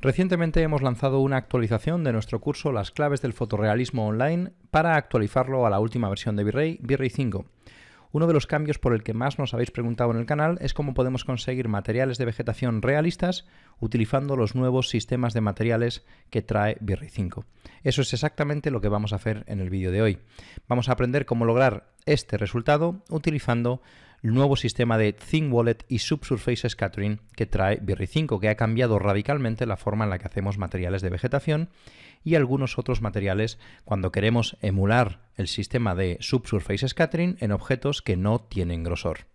Recientemente hemos lanzado una actualización de nuestro curso Las claves del fotorrealismo online para actualizarlo a la última versión de Virrey, Virrey 5. Uno de los cambios por el que más nos habéis preguntado en el canal es cómo podemos conseguir materiales de vegetación realistas utilizando los nuevos sistemas de materiales que trae Virrey 5. Eso es exactamente lo que vamos a hacer en el vídeo de hoy. Vamos a aprender cómo lograr este resultado utilizando el nuevo sistema de Thin Wallet y Subsurface Scattering que trae Birri 5, que ha cambiado radicalmente la forma en la que hacemos materiales de vegetación y algunos otros materiales cuando queremos emular el sistema de Subsurface Scattering en objetos que no tienen grosor.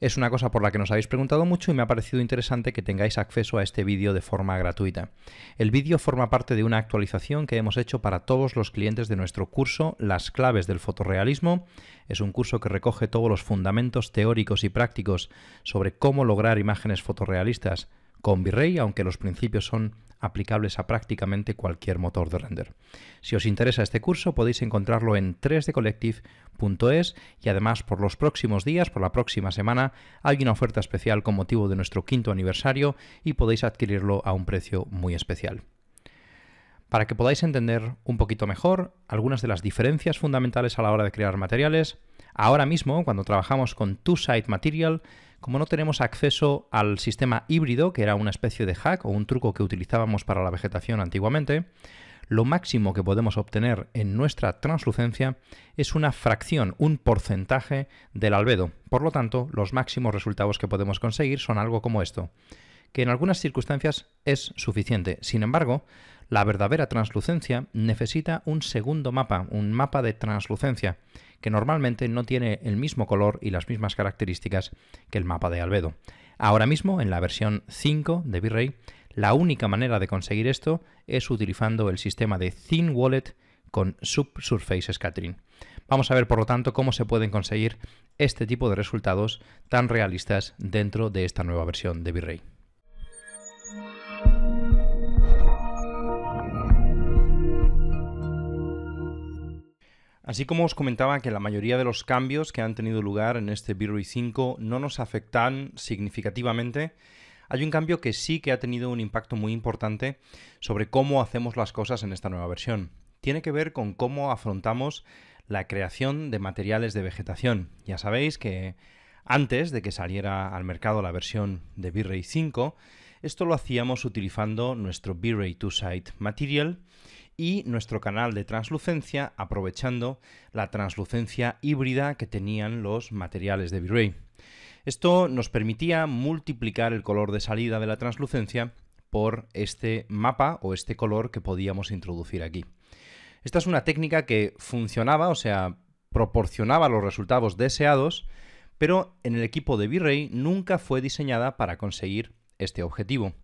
Es una cosa por la que nos habéis preguntado mucho y me ha parecido interesante que tengáis acceso a este vídeo de forma gratuita. El vídeo forma parte de una actualización que hemos hecho para todos los clientes de nuestro curso Las claves del fotorrealismo. Es un curso que recoge todos los fundamentos teóricos y prácticos sobre cómo lograr imágenes fotorrealistas con V-Ray, aunque los principios son aplicables a prácticamente cualquier motor de render. Si os interesa este curso podéis encontrarlo en 3dcollective.es y además por los próximos días, por la próxima semana, hay una oferta especial con motivo de nuestro quinto aniversario y podéis adquirirlo a un precio muy especial. Para que podáis entender un poquito mejor algunas de las diferencias fundamentales a la hora de crear materiales, ahora mismo, cuando trabajamos con Two-Side Material, como no tenemos acceso al sistema híbrido, que era una especie de hack o un truco que utilizábamos para la vegetación antiguamente, lo máximo que podemos obtener en nuestra translucencia es una fracción, un porcentaje del albedo. Por lo tanto, los máximos resultados que podemos conseguir son algo como esto, que en algunas circunstancias es suficiente. Sin embargo, la verdadera translucencia necesita un segundo mapa, un mapa de translucencia, que normalmente no tiene el mismo color y las mismas características que el mapa de albedo. Ahora mismo, en la versión 5 de V-Ray, la única manera de conseguir esto es utilizando el sistema de Thin Wallet con Subsurface Scattering. Vamos a ver, por lo tanto, cómo se pueden conseguir este tipo de resultados tan realistas dentro de esta nueva versión de V-Ray. Así como os comentaba que la mayoría de los cambios que han tenido lugar en este b 5 no nos afectan significativamente, hay un cambio que sí que ha tenido un impacto muy importante sobre cómo hacemos las cosas en esta nueva versión. Tiene que ver con cómo afrontamos la creación de materiales de vegetación. Ya sabéis que antes de que saliera al mercado la versión de V-Ray 5, esto lo hacíamos utilizando nuestro V-Ray 2 Site Material y nuestro canal de translucencia aprovechando la translucencia híbrida que tenían los materiales de V-Ray. Esto nos permitía multiplicar el color de salida de la translucencia por este mapa o este color que podíamos introducir aquí. Esta es una técnica que funcionaba, o sea, proporcionaba los resultados deseados, pero en el equipo de V-Ray nunca fue diseñada para conseguir este objetivo.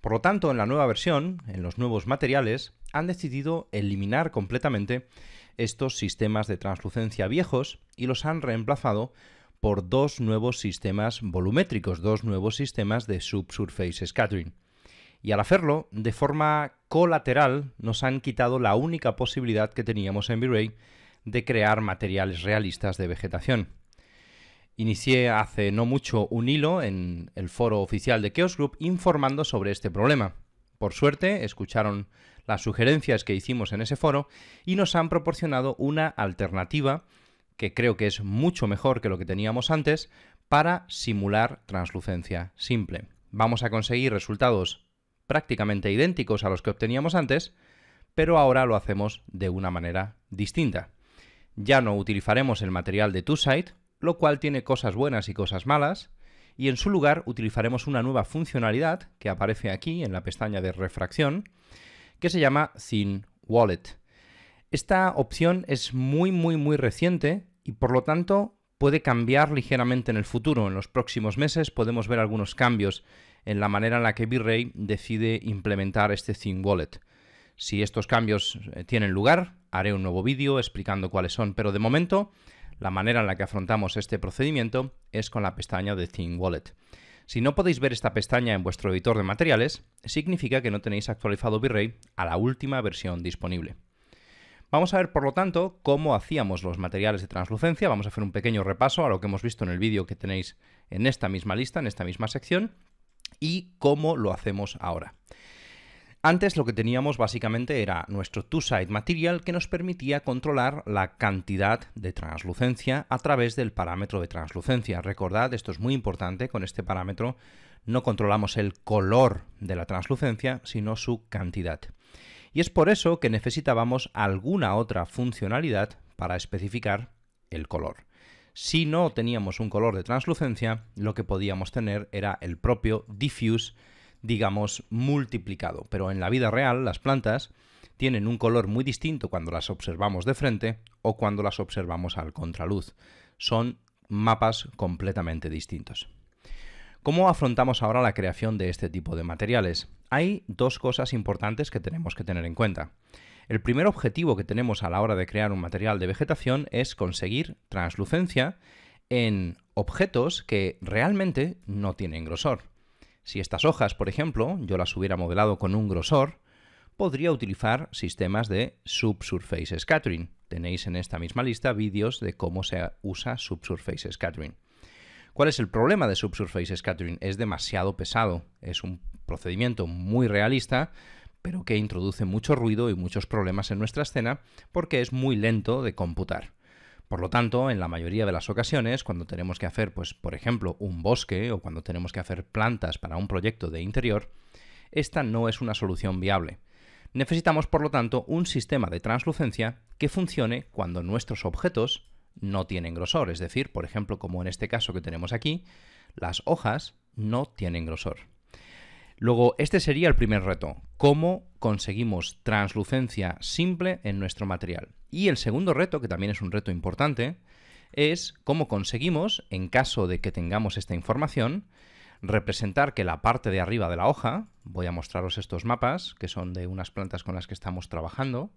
Por lo tanto, en la nueva versión, en los nuevos materiales, han decidido eliminar completamente estos sistemas de translucencia viejos y los han reemplazado por dos nuevos sistemas volumétricos, dos nuevos sistemas de subsurface scattering. Y al hacerlo, de forma colateral, nos han quitado la única posibilidad que teníamos en V-Ray de crear materiales realistas de vegetación. Inicié hace no mucho un hilo en el foro oficial de Chaos Group informando sobre este problema. Por suerte, escucharon las sugerencias que hicimos en ese foro y nos han proporcionado una alternativa que creo que es mucho mejor que lo que teníamos antes para simular translucencia simple. Vamos a conseguir resultados prácticamente idénticos a los que obteníamos antes, pero ahora lo hacemos de una manera distinta. Ya no utilizaremos el material de TwoSight, lo cual tiene cosas buenas y cosas malas, y en su lugar utilizaremos una nueva funcionalidad que aparece aquí en la pestaña de refracción que se llama Thin Wallet. Esta opción es muy, muy, muy reciente y por lo tanto puede cambiar ligeramente en el futuro. En los próximos meses podemos ver algunos cambios en la manera en la que V-Ray decide implementar este Thin Wallet. Si estos cambios eh, tienen lugar, haré un nuevo vídeo explicando cuáles son, pero de momento la manera en la que afrontamos este procedimiento es con la pestaña de Thin Wallet. Si no podéis ver esta pestaña en vuestro editor de materiales, significa que no tenéis actualizado V-Ray a la última versión disponible. Vamos a ver, por lo tanto, cómo hacíamos los materiales de translucencia. Vamos a hacer un pequeño repaso a lo que hemos visto en el vídeo que tenéis en esta misma lista, en esta misma sección, y cómo lo hacemos ahora. Antes lo que teníamos básicamente era nuestro two-side material que nos permitía controlar la cantidad de translucencia a través del parámetro de translucencia. Recordad, esto es muy importante, con este parámetro no controlamos el color de la translucencia, sino su cantidad. Y es por eso que necesitábamos alguna otra funcionalidad para especificar el color. Si no teníamos un color de translucencia, lo que podíamos tener era el propio diffuse digamos, multiplicado. Pero en la vida real, las plantas tienen un color muy distinto cuando las observamos de frente o cuando las observamos al contraluz. Son mapas completamente distintos. ¿Cómo afrontamos ahora la creación de este tipo de materiales? Hay dos cosas importantes que tenemos que tener en cuenta. El primer objetivo que tenemos a la hora de crear un material de vegetación es conseguir translucencia en objetos que realmente no tienen grosor. Si estas hojas, por ejemplo, yo las hubiera modelado con un grosor, podría utilizar sistemas de subsurface scattering. Tenéis en esta misma lista vídeos de cómo se usa subsurface scattering. ¿Cuál es el problema de subsurface scattering? Es demasiado pesado, es un procedimiento muy realista, pero que introduce mucho ruido y muchos problemas en nuestra escena porque es muy lento de computar. Por lo tanto, en la mayoría de las ocasiones, cuando tenemos que hacer, pues, por ejemplo, un bosque o cuando tenemos que hacer plantas para un proyecto de interior, esta no es una solución viable. Necesitamos, por lo tanto, un sistema de translucencia que funcione cuando nuestros objetos no tienen grosor, es decir, por ejemplo, como en este caso que tenemos aquí, las hojas no tienen grosor. Luego, este sería el primer reto, cómo conseguimos translucencia simple en nuestro material. Y el segundo reto, que también es un reto importante, es cómo conseguimos, en caso de que tengamos esta información, representar que la parte de arriba de la hoja, voy a mostraros estos mapas, que son de unas plantas con las que estamos trabajando,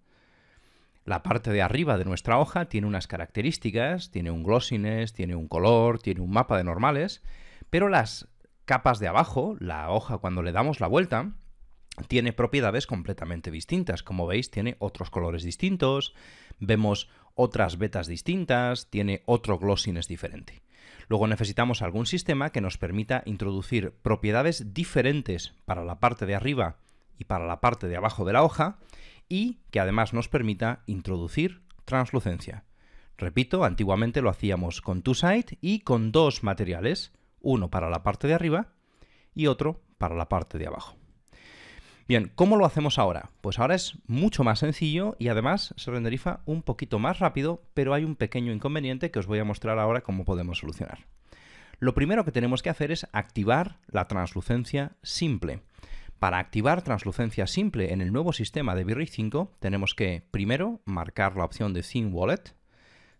la parte de arriba de nuestra hoja tiene unas características, tiene un glossiness, tiene un color, tiene un mapa de normales, pero las capas de abajo, la hoja cuando le damos la vuelta, tiene propiedades completamente distintas. Como veis, tiene otros colores distintos, vemos otras vetas distintas, tiene otro glossiness diferente. Luego necesitamos algún sistema que nos permita introducir propiedades diferentes para la parte de arriba y para la parte de abajo de la hoja y que además nos permita introducir translucencia. Repito, antiguamente lo hacíamos con TwoSight y con dos materiales, uno para la parte de arriba y otro para la parte de abajo. Bien, ¿cómo lo hacemos ahora? Pues ahora es mucho más sencillo y además se renderiza un poquito más rápido, pero hay un pequeño inconveniente que os voy a mostrar ahora cómo podemos solucionar. Lo primero que tenemos que hacer es activar la translucencia simple. Para activar translucencia simple en el nuevo sistema de V-Ray 5 tenemos que primero marcar la opción de Thin Wallet,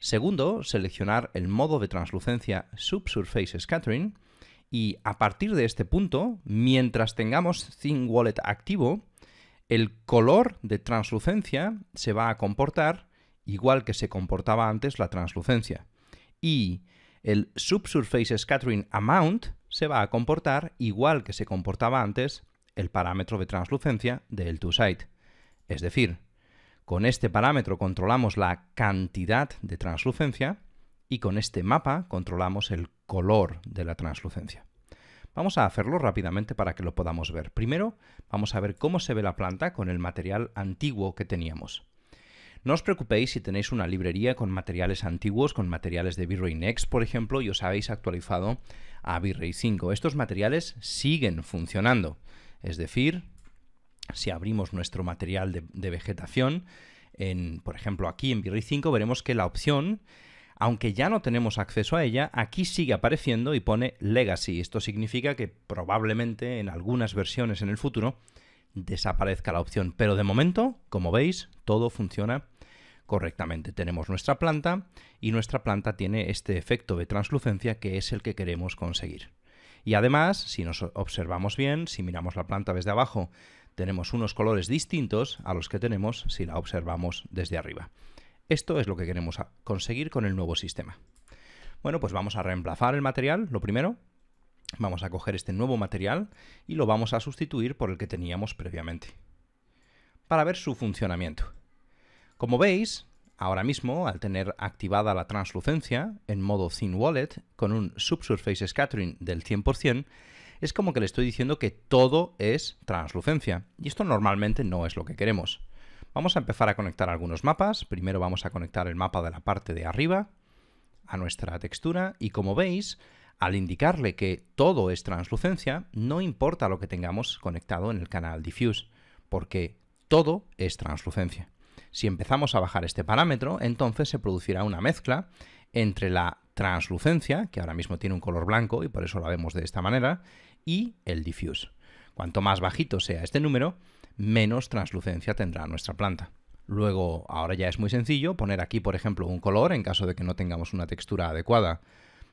segundo seleccionar el modo de translucencia Subsurface Scattering y a partir de este punto, mientras tengamos Thin Wallet activo, el color de translucencia se va a comportar igual que se comportaba antes la translucencia. Y el Subsurface Scattering Amount se va a comportar igual que se comportaba antes el parámetro de translucencia del side. Es decir, con este parámetro controlamos la cantidad de translucencia y con este mapa controlamos el color de la translucencia. Vamos a hacerlo rápidamente para que lo podamos ver. Primero, vamos a ver cómo se ve la planta con el material antiguo que teníamos. No os preocupéis si tenéis una librería con materiales antiguos, con materiales de V-Ray Next, por ejemplo, y os habéis actualizado a V-Ray 5. Estos materiales siguen funcionando. Es decir, si abrimos nuestro material de, vegetación, en, por ejemplo, aquí en V-Ray 5 veremos que la opción aunque ya no tenemos acceso a ella, aquí sigue apareciendo y pone Legacy. Esto significa que probablemente en algunas versiones en el futuro desaparezca la opción. Pero de momento, como veis, todo funciona correctamente. Tenemos nuestra planta y nuestra planta tiene este efecto de translucencia que es el que queremos conseguir. Y además, si nos observamos bien, si miramos la planta desde abajo, tenemos unos colores distintos a los que tenemos si la observamos desde arriba. Esto es lo que queremos conseguir con el nuevo sistema. Bueno, pues vamos a reemplazar el material, lo primero. Vamos a coger este nuevo material y lo vamos a sustituir por el que teníamos previamente. Para ver su funcionamiento. Como veis, ahora mismo, al tener activada la translucencia en modo Thin Wallet con un Subsurface Scattering del 100%, es como que le estoy diciendo que todo es translucencia. Y esto normalmente no es lo que queremos. Vamos a empezar a conectar algunos mapas. Primero vamos a conectar el mapa de la parte de arriba a nuestra textura y como veis, al indicarle que todo es translucencia, no importa lo que tengamos conectado en el canal diffuse, porque todo es translucencia. Si empezamos a bajar este parámetro, entonces se producirá una mezcla entre la translucencia, que ahora mismo tiene un color blanco y por eso la vemos de esta manera, y el diffuse. Cuanto más bajito sea este número, menos translucencia tendrá nuestra planta. Luego, ahora ya es muy sencillo poner aquí, por ejemplo, un color en caso de que no tengamos una textura adecuada.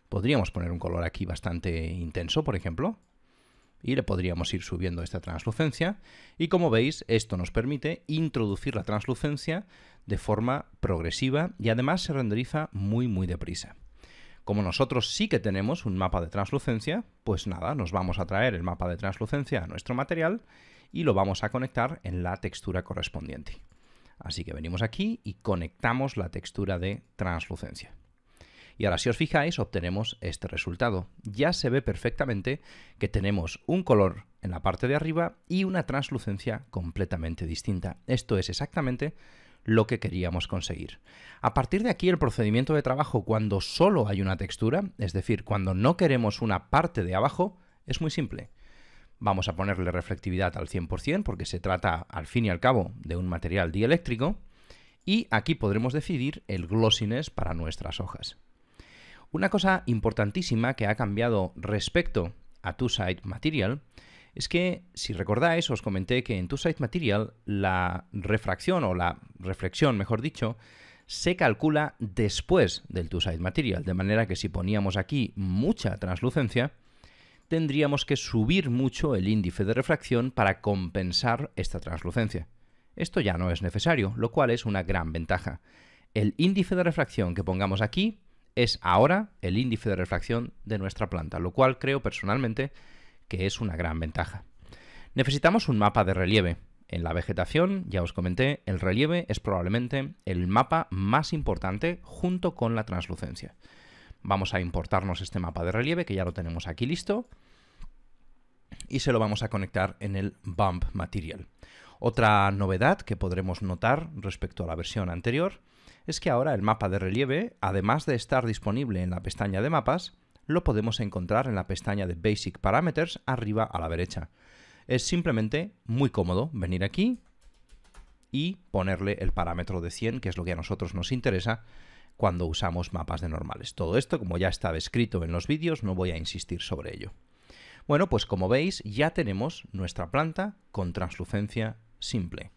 Podríamos poner un color aquí bastante intenso, por ejemplo, y le podríamos ir subiendo esta translucencia. Y como veis, esto nos permite introducir la translucencia de forma progresiva y además se renderiza muy muy deprisa. Como nosotros sí que tenemos un mapa de translucencia, pues nada, nos vamos a traer el mapa de translucencia a nuestro material y lo vamos a conectar en la textura correspondiente. Así que venimos aquí y conectamos la textura de translucencia. Y ahora si os fijáis obtenemos este resultado. Ya se ve perfectamente que tenemos un color en la parte de arriba y una translucencia completamente distinta. Esto es exactamente lo que queríamos conseguir. A partir de aquí el procedimiento de trabajo cuando solo hay una textura, es decir, cuando no queremos una parte de abajo, es muy simple. Vamos a ponerle reflectividad al 100% porque se trata al fin y al cabo de un material dieléctrico. Y aquí podremos decidir el glossiness para nuestras hojas. Una cosa importantísima que ha cambiado respecto a Two-Side Material es que, si recordáis, os comenté que en Two-Side Material la refracción o la reflexión, mejor dicho, se calcula después del Two-Side Material, de manera que si poníamos aquí mucha translucencia, tendríamos que subir mucho el índice de refracción para compensar esta translucencia. Esto ya no es necesario, lo cual es una gran ventaja. El índice de refracción que pongamos aquí es ahora el índice de refracción de nuestra planta, lo cual creo personalmente que es una gran ventaja. Necesitamos un mapa de relieve. En la vegetación, ya os comenté, el relieve es probablemente el mapa más importante junto con la translucencia. Vamos a importarnos este mapa de relieve, que ya lo tenemos aquí listo, y se lo vamos a conectar en el Bump Material. Otra novedad que podremos notar respecto a la versión anterior es que ahora el mapa de relieve, además de estar disponible en la pestaña de mapas, lo podemos encontrar en la pestaña de Basic Parameters arriba a la derecha. Es simplemente muy cómodo venir aquí y ponerle el parámetro de 100, que es lo que a nosotros nos interesa, cuando usamos mapas de normales. Todo esto, como ya está descrito en los vídeos, no voy a insistir sobre ello. Bueno, pues como veis, ya tenemos nuestra planta con translucencia simple.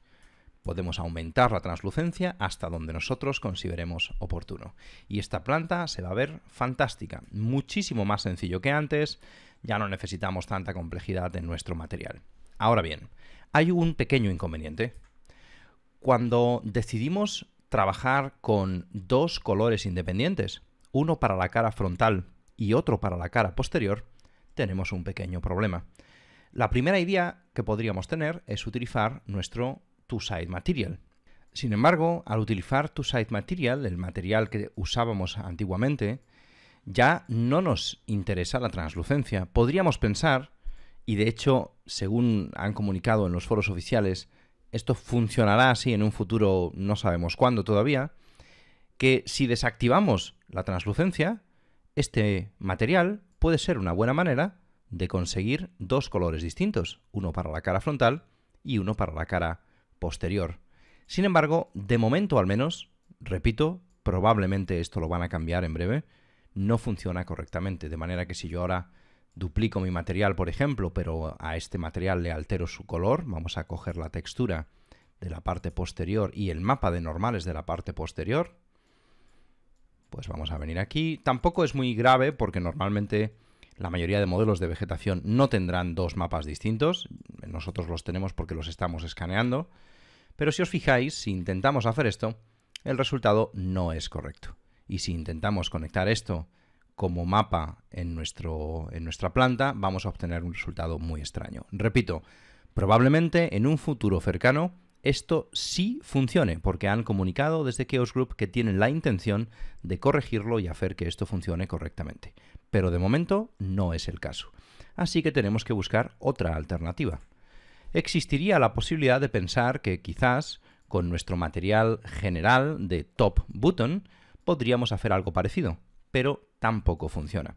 Podemos aumentar la translucencia hasta donde nosotros consideremos oportuno. Y esta planta se va a ver fantástica, muchísimo más sencillo que antes, ya no necesitamos tanta complejidad en nuestro material. Ahora bien, hay un pequeño inconveniente. Cuando decidimos trabajar con dos colores independientes, uno para la cara frontal y otro para la cara posterior, tenemos un pequeño problema. La primera idea que podríamos tener es utilizar nuestro two-side material. Sin embargo, al utilizar two-side material, el material que usábamos antiguamente, ya no nos interesa la translucencia. Podríamos pensar, y de hecho, según han comunicado en los foros oficiales esto funcionará así en un futuro, no sabemos cuándo todavía, que si desactivamos la translucencia, este material puede ser una buena manera de conseguir dos colores distintos, uno para la cara frontal y uno para la cara posterior. Sin embargo, de momento al menos, repito, probablemente esto lo van a cambiar en breve, no funciona correctamente, de manera que si yo ahora duplico mi material, por ejemplo, pero a este material le altero su color, vamos a coger la textura de la parte posterior y el mapa de normales de la parte posterior, pues vamos a venir aquí. Tampoco es muy grave porque normalmente la mayoría de modelos de vegetación no tendrán dos mapas distintos, nosotros los tenemos porque los estamos escaneando, pero si os fijáis, si intentamos hacer esto, el resultado no es correcto. Y si intentamos conectar esto como mapa en, nuestro, en nuestra planta, vamos a obtener un resultado muy extraño. Repito, probablemente en un futuro cercano esto sí funcione, porque han comunicado desde Chaos Group que tienen la intención de corregirlo y hacer que esto funcione correctamente. Pero de momento no es el caso. Así que tenemos que buscar otra alternativa. Existiría la posibilidad de pensar que quizás con nuestro material general de top button podríamos hacer algo parecido, pero tampoco funciona.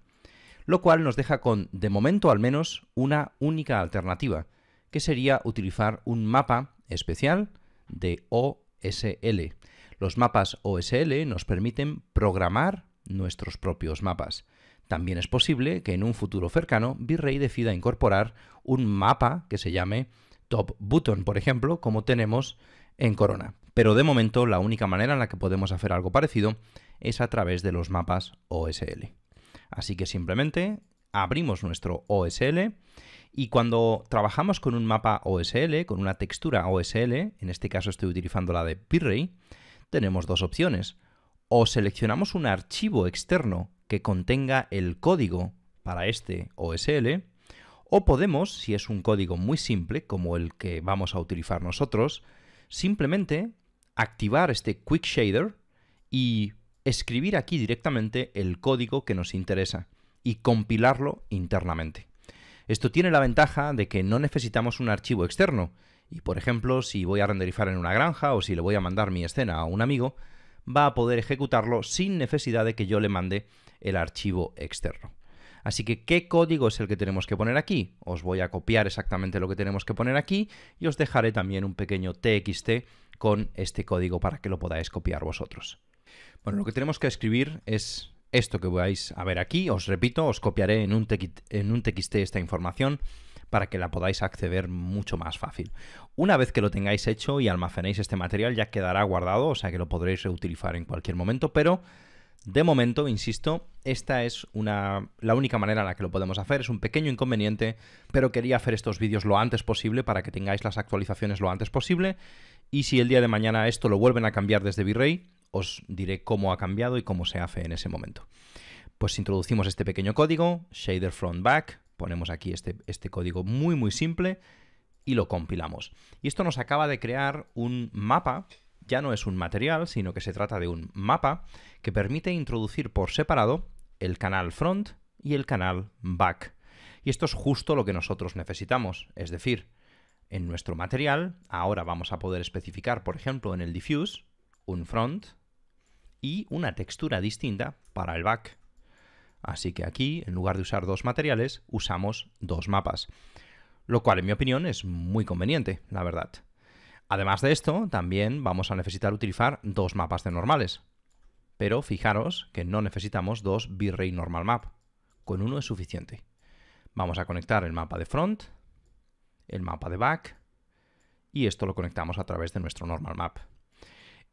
Lo cual nos deja con, de momento al menos, una única alternativa, que sería utilizar un mapa especial de OSL. Los mapas OSL nos permiten programar nuestros propios mapas. También es posible que en un futuro cercano Virrey decida incorporar un mapa que se llame Top Button, por ejemplo, como tenemos en Corona. Pero de momento la única manera en la que podemos hacer algo parecido es a través de los mapas OSL. Así que simplemente abrimos nuestro OSL y cuando trabajamos con un mapa OSL, con una textura OSL, en este caso estoy utilizando la de Pirray, tenemos dos opciones. O seleccionamos un archivo externo que contenga el código para este OSL, o podemos, si es un código muy simple, como el que vamos a utilizar nosotros, simplemente activar este Quick Shader y escribir aquí directamente el código que nos interesa y compilarlo internamente. Esto tiene la ventaja de que no necesitamos un archivo externo, y por ejemplo, si voy a renderizar en una granja o si le voy a mandar mi escena a un amigo, va a poder ejecutarlo sin necesidad de que yo le mande el archivo externo. Así que, ¿qué código es el que tenemos que poner aquí? Os voy a copiar exactamente lo que tenemos que poner aquí y os dejaré también un pequeño txt con este código para que lo podáis copiar vosotros. Bueno, lo que tenemos que escribir es esto que vais a ver aquí. Os repito, os copiaré en un, en un TXT esta información para que la podáis acceder mucho más fácil. Una vez que lo tengáis hecho y almacenéis este material ya quedará guardado, o sea que lo podréis reutilizar en cualquier momento, pero de momento, insisto, esta es una, la única manera en la que lo podemos hacer, es un pequeño inconveniente, pero quería hacer estos vídeos lo antes posible para que tengáis las actualizaciones lo antes posible y si el día de mañana esto lo vuelven a cambiar desde Virrey, os diré cómo ha cambiado y cómo se hace en ese momento. Pues introducimos este pequeño código, shader front back, ponemos aquí este, este código muy muy simple y lo compilamos. Y esto nos acaba de crear un mapa ya no es un material, sino que se trata de un mapa que permite introducir por separado el canal front y el canal back. Y esto es justo lo que nosotros necesitamos, es decir, en nuestro material ahora vamos a poder especificar, por ejemplo, en el diffuse, un front y una textura distinta para el back. Así que aquí, en lugar de usar dos materiales, usamos dos mapas. Lo cual, en mi opinión, es muy conveniente, la verdad. Además de esto, también vamos a necesitar utilizar dos mapas de normales. Pero fijaros que no necesitamos dos V-Ray Normal Map. Con uno es suficiente. Vamos a conectar el mapa de front, el mapa de back, y esto lo conectamos a través de nuestro normal map.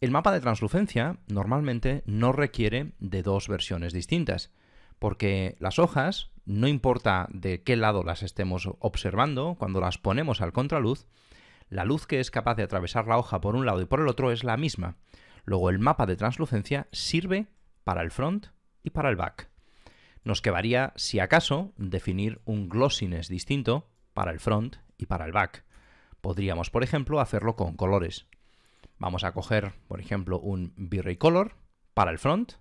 El mapa de translucencia normalmente no requiere de dos versiones distintas, porque las hojas, no importa de qué lado las estemos observando, cuando las ponemos al contraluz, la luz que es capaz de atravesar la hoja por un lado y por el otro es la misma. Luego el mapa de translucencia sirve para el front y para el back. Nos quedaría, si acaso, definir un glossiness distinto para el front y para el back. Podríamos, por ejemplo, hacerlo con colores. Vamos a coger, por ejemplo, un v Color para el front,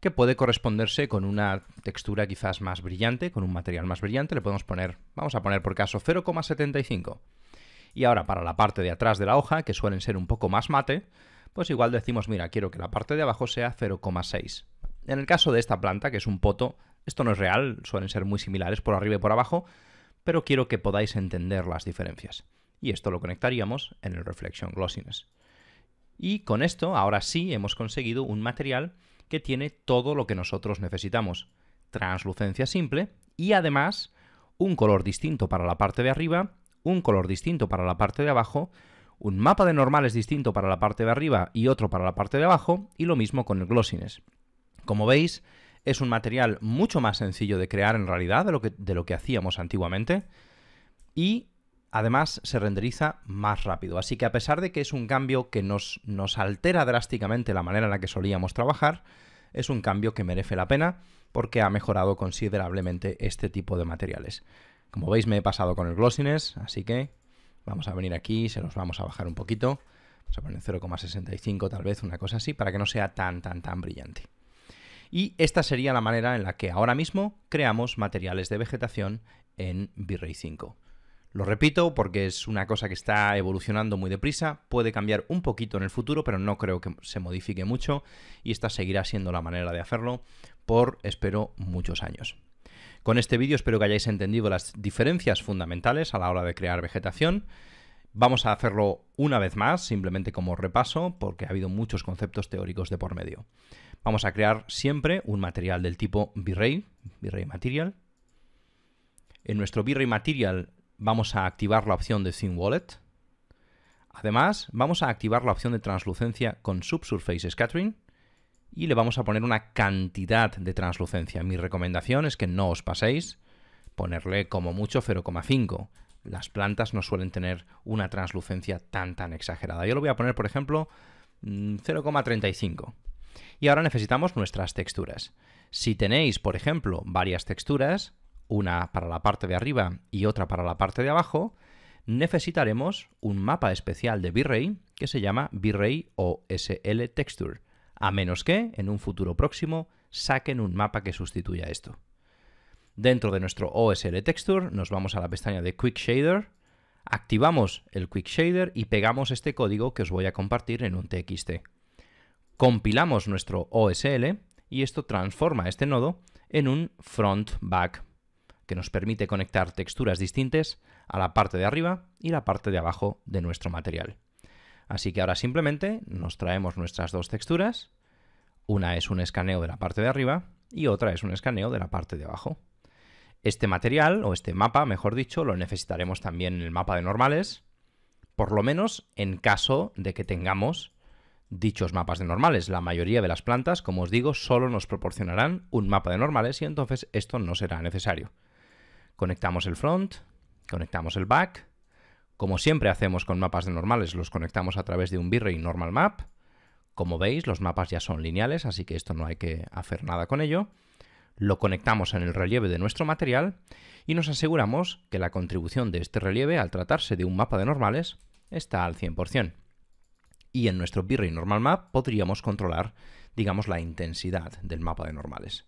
que puede corresponderse con una textura quizás más brillante, con un material más brillante. Le podemos poner, vamos a poner por caso 0,75. Y ahora para la parte de atrás de la hoja, que suelen ser un poco más mate, pues igual decimos, mira, quiero que la parte de abajo sea 0,6. En el caso de esta planta, que es un poto, esto no es real, suelen ser muy similares por arriba y por abajo, pero quiero que podáis entender las diferencias. Y esto lo conectaríamos en el Reflection Glossiness. Y con esto, ahora sí, hemos conseguido un material que tiene todo lo que nosotros necesitamos. Translucencia simple y además un color distinto para la parte de arriba, un color distinto para la parte de abajo, un mapa de normales distinto para la parte de arriba y otro para la parte de abajo, y lo mismo con el glossiness. Como veis, es un material mucho más sencillo de crear en realidad de lo que, de lo que hacíamos antiguamente y Además, se renderiza más rápido. Así que a pesar de que es un cambio que nos, altera drásticamente la manera en la que solíamos trabajar, es un cambio que merece la pena porque ha mejorado considerablemente este tipo de materiales. Como veis me he pasado con el glossiness, así que vamos a venir aquí, se los vamos a bajar un poquito, vamos a poner 0,65 tal vez, una cosa así, para que no sea tan tan tan brillante. Y esta sería la manera en la que ahora mismo creamos materiales de vegetación en V-Ray 5. Lo repito porque es una cosa que está evolucionando muy deprisa, puede cambiar un poquito en el futuro, pero no creo que se modifique mucho y esta seguirá siendo la manera de hacerlo por, espero, muchos años. Con este vídeo espero que hayáis entendido las diferencias fundamentales a la hora de crear vegetación. Vamos a hacerlo una vez más, simplemente como repaso, porque ha habido muchos conceptos teóricos de por medio. Vamos a crear siempre un material del tipo Virrey, Virrey Material. En nuestro Virrey Material vamos a activar la opción de Thin Wallet. Además, vamos a activar la opción de translucencia con Subsurface Scattering y le vamos a poner una cantidad de translucencia. Mi recomendación es que no os paséis, ponerle como mucho 0,5. Las plantas no suelen tener una translucencia tan tan exagerada. Yo lo voy a poner, por ejemplo, 0,35. Mm, y ahora necesitamos nuestras texturas. Si tenéis, por ejemplo, varias texturas, una para la parte de arriba y otra para la parte de abajo, necesitaremos un mapa especial de V-Ray que se llama V-Ray OSL Texture, a menos que en un futuro próximo saquen un mapa que sustituya esto. Dentro de nuestro OSL Texture nos vamos a la pestaña de Quick Shader, activamos el Quick Shader y pegamos este código que os voy a compartir en un TXT. Compilamos nuestro OSL y esto transforma este nodo en un front back que nos permite conectar texturas distintas a la parte de arriba y la parte de abajo de nuestro material. Así que ahora simplemente nos traemos nuestras dos texturas, una es un escaneo de la parte de arriba y otra es un escaneo de la parte de abajo. Este material, o este mapa, mejor dicho, lo necesitaremos también en el mapa de normales, por lo menos en caso de que tengamos dichos mapas de normales. La mayoría de las plantas, como os digo, solo nos proporcionarán un mapa de normales y entonces esto no será necesario. Conectamos el front, conectamos el back. Como siempre hacemos con mapas de normales, los conectamos a través de un V-Ray Normal Map. Como veis, los mapas ya son lineales, así que esto no hay que hacer nada con ello. Lo conectamos en el relieve de nuestro material y nos aseguramos que la contribución de este relieve, al tratarse de un mapa de normales, está al 100%. Y en nuestro V-Ray Normal Map podríamos controlar, digamos, la intensidad del mapa de normales.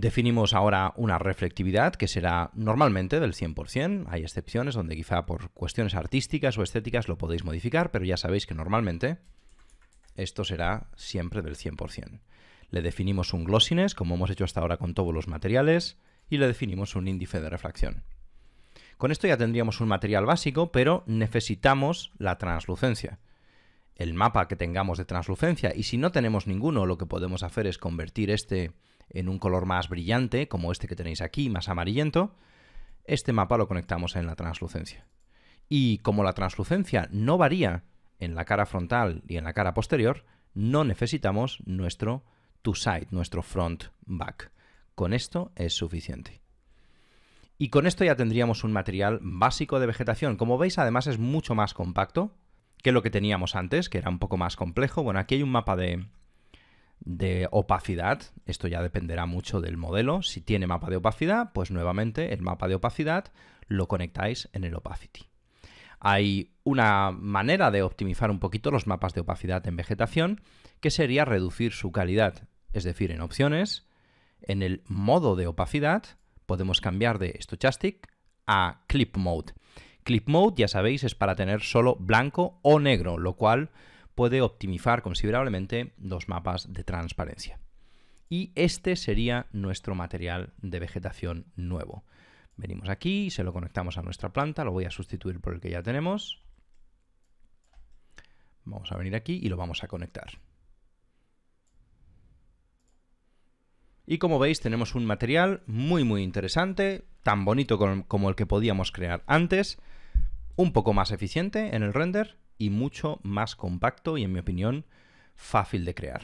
Definimos ahora una reflectividad que será normalmente del 100%, hay excepciones donde quizá por cuestiones artísticas o estéticas lo podéis modificar, pero ya sabéis que normalmente esto será siempre del 100%. Le definimos un glossiness, como hemos hecho hasta ahora con todos los materiales, y le definimos un índice de refracción. Con esto ya tendríamos un material básico, pero necesitamos la translucencia. El mapa que tengamos de translucencia, y si no tenemos ninguno, lo que podemos hacer es convertir este en un color más brillante, como este que tenéis aquí, más amarillento, este mapa lo conectamos en la translucencia. Y como la translucencia no varía en la cara frontal y en la cara posterior, no necesitamos nuestro to side, nuestro front back. Con esto es suficiente. Y con esto ya tendríamos un material básico de vegetación. Como veis, además es mucho más compacto que lo que teníamos antes, que era un poco más complejo. Bueno, aquí hay un mapa de, de opacidad. Esto ya dependerá mucho del modelo. Si tiene mapa de opacidad, pues nuevamente el mapa de opacidad lo conectáis en el opacity. Hay una manera de optimizar un poquito los mapas de opacidad en vegetación, que sería reducir su calidad. Es decir, en opciones, en el modo de opacidad, podemos cambiar de Stochastic a Clip Mode. Clip Mode, ya sabéis, es para tener solo blanco o negro, lo cual puede optimizar considerablemente los mapas de transparencia. Y este sería nuestro material de vegetación nuevo. Venimos aquí, se lo conectamos a nuestra planta, lo voy a sustituir por el que ya tenemos. Vamos a venir aquí y lo vamos a conectar. Y como veis tenemos un material muy muy interesante, tan bonito como el que podíamos crear antes, un poco más eficiente en el render y mucho más compacto y, en mi opinión, fácil de crear.